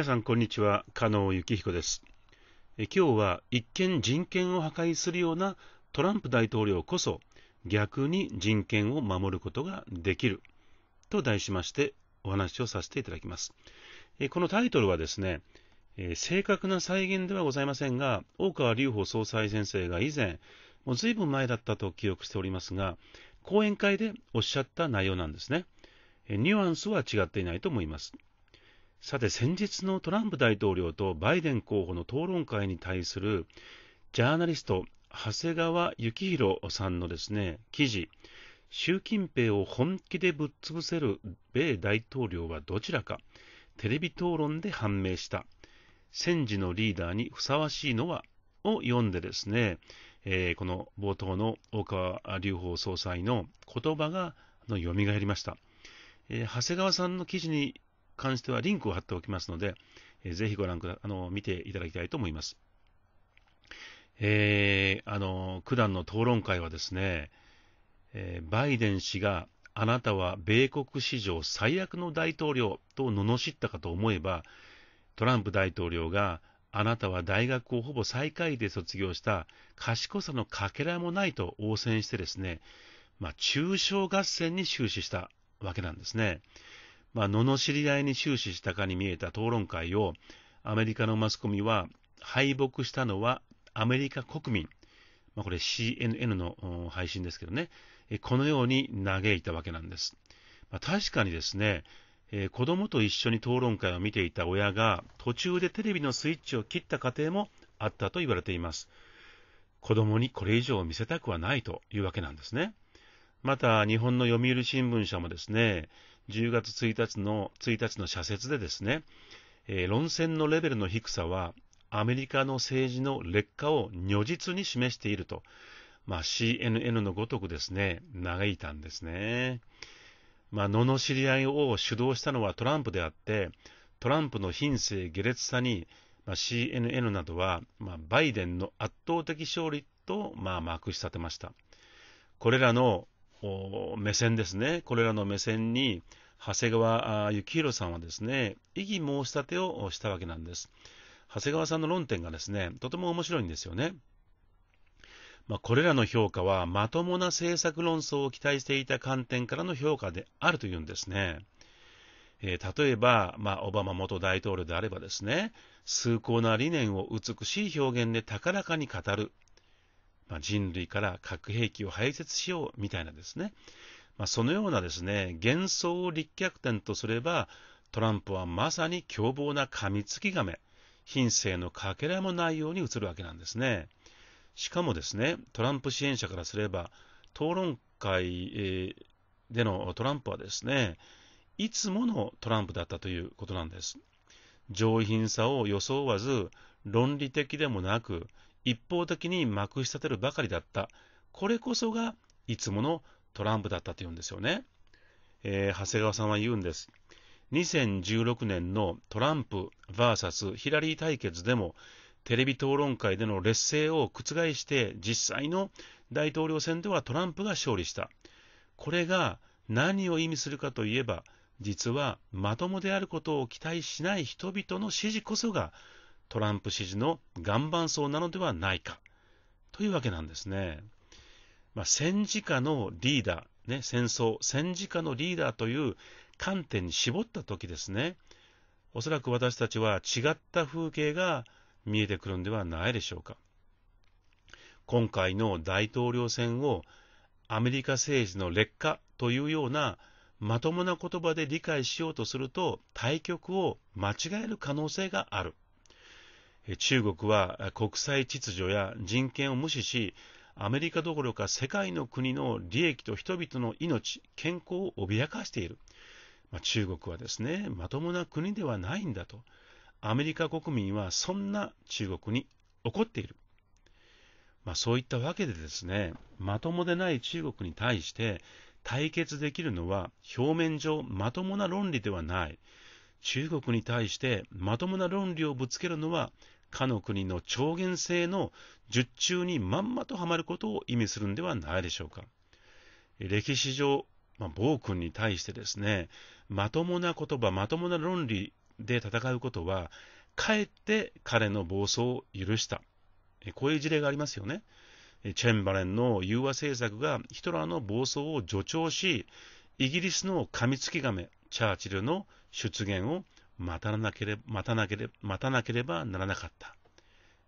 皆さんこんにちは加納幸彦ですえ今日は一見人権を破壊するようなトランプ大統領こそ逆に人権を守ることができると題しましてお話をさせていただきますえこのタイトルはですねえ正確な再現ではございませんが大川隆法総裁先生が以前もう随分前だったと記憶しておりますが講演会でおっしゃった内容なんですねニュアンスは違っていないと思いますさて先日のトランプ大統領とバイデン候補の討論会に対するジャーナリスト長谷川幸宏さんのですね記事習近平を本気でぶっ潰せる米大統領はどちらかテレビ討論で判明した戦時のリーダーにふさわしいのはを読んでですね、えー、この冒頭の大川隆法総裁の言葉がよみがえりました、えー、長谷川さんの記事に関してはリンクを貼っておきますので、えー、ぜひご覧くだあの見ていただきたいと思います。えー、あの九段の討論会はですね、えー、バイデン氏があなたは米国史上最悪の大統領と罵ったかと思えば、トランプ大統領があなたは大学をほぼ最下位で卒業した賢さのかけらもないと応戦してですね、まあ、中小合戦に終始したわけなんですね。まあ、罵り合いに終始したかに見えた討論会を、アメリカのマスコミは、敗北したのはアメリカ国民、まあ、これ CNN の配信ですけどね、このように嘆いたわけなんです。まあ、確かにですね、えー、子供と一緒に討論会を見ていた親が途中でテレビのスイッチを切った家庭もあったと言われています。子供にこれ以上見せたくはないというわけなんですね。また、日本の読売新聞社もですね、10月1日の、1日の社説でですね、えー、論戦のレベルの低さは、アメリカの政治の劣化を如実に示していると、まあ、CNN のごとくですね、嘆いたんですね。まあ、罵り合いを主導したのはトランプであって、トランプの品性下劣さに、まあ、CNN などは、まあ、バイデンの圧倒的勝利と、まあ、まくし立てました。これらの目線ですね、これらの目線に、長谷川幸宏さんはですね、異議申し立てをしたわけなんです。長谷川さんの論点がですね、とても面白いんですよね。まあ、これらの評価は、まともな政策論争を期待していた観点からの評価であるというんですね。えー、例えば、まあ、オバマ元大統領であればですね、崇高な理念を美しい表現で高らかに語るまあ、人類から核兵器を廃絶しようみたいなですね、まあ、そのようなですね幻想を立脚点とすればトランプはまさに凶暴なカミツキガメ品性のかけらもないように映るわけなんですねしかもですねトランプ支援者からすれば討論会でのトランプはですねいつものトランプだったということなんです上品さを装わず論理的でもなく一方的にまくし立てるばかりだった。これこそがいつものトランプだったというんですよね。えー、長谷川さんは言うんです。2016年のトランプ VS ヒラリー対決でも、テレビ討論会での劣勢を覆して実際の大統領選ではトランプが勝利した。これが何を意味するかといえば、実はまともであることを期待しない人々の支持こそがトランプ支持の岩盤層なのではないかというわけなんですね。まあ、戦時下のリーダー、ね、戦争、戦時下のリーダーという観点に絞った時ですね、おそらく私たちは違った風景が見えてくるんではないでしょうか。今回の大統領選をアメリカ政治の劣化というようなまともな言葉で理解しようとすると対局を間違える可能性がある。中国は国際秩序や人権を無視し、アメリカどころか世界の国の利益と人々の命、健康を脅かしている。まあ、中国はですね、まともな国ではないんだと。アメリカ国民はそんな中国に怒っている。まあ、そういったわけでですね、まともでない中国に対して対決できるのは表面上まともな論理ではない。中国に対してまともな論理をぶつけるのはかの国の超限性の術中にまんまとはまることを意味するんではないでしょうか。歴史上、まあ、暴君に対してですね、まともな言葉、まともな論理で戦うことは、かえって彼の暴走を許した。こういう事例がありますよね。チェンバレンの融和政策がヒトラーの暴走を助長し、イギリスの噛みつき亀、チャーチルの出現を待たなければ、待たなければ、待たなければならなかった。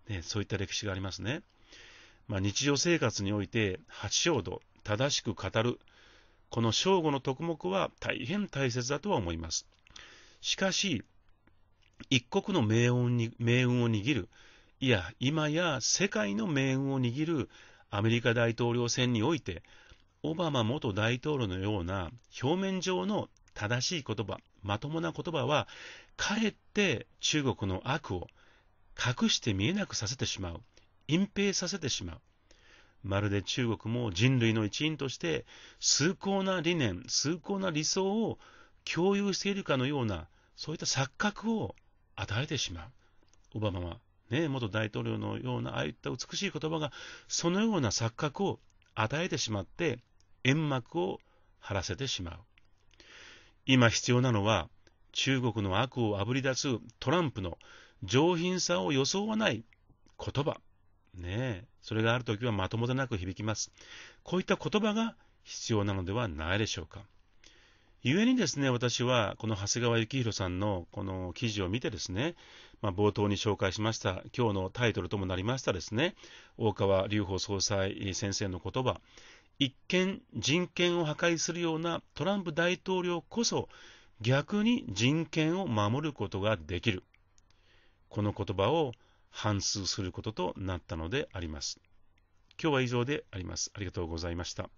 ね、そういった歴史がありますね。まあ、日常生活において、八正道、正しく語る、この正午の特目は大変大切だとは思います。しかし、一国の命運に命運を握る、いや、今や世界の命運を握るアメリカ大統領選において、オバマ元大統領のような表面上の正しい言葉、まともな言葉は彼って中国の悪を隠して見えなくさせてしまう。隠蔽させてしまう。まるで中国も人類の一員として崇高な理念、崇高な理想を共有しているかのような、そういった錯覚を与えてしまう。オバマは、ね、元大統領のような、ああいった美しい言葉が、そのような錯覚を与えてしまって、煙幕を張らせてしまう。今必要なのは、中国の悪をあぶり出すトランプの上品さを装わない言葉。ねえ、それがあるときはまともでなく響きます。こういった言葉が必要なのではないでしょうか。故にですね、私はこの長谷川幸宏さんのこの記事を見てですね、まあ、冒頭に紹介しました、今日のタイトルともなりましたですね、大川隆法総裁先生の言葉、一見人権を破壊するようなトランプ大統領こそ逆に人権を守ることができる。この言葉を反数することとなったのであります。今日は以上であります。ありがとうございました。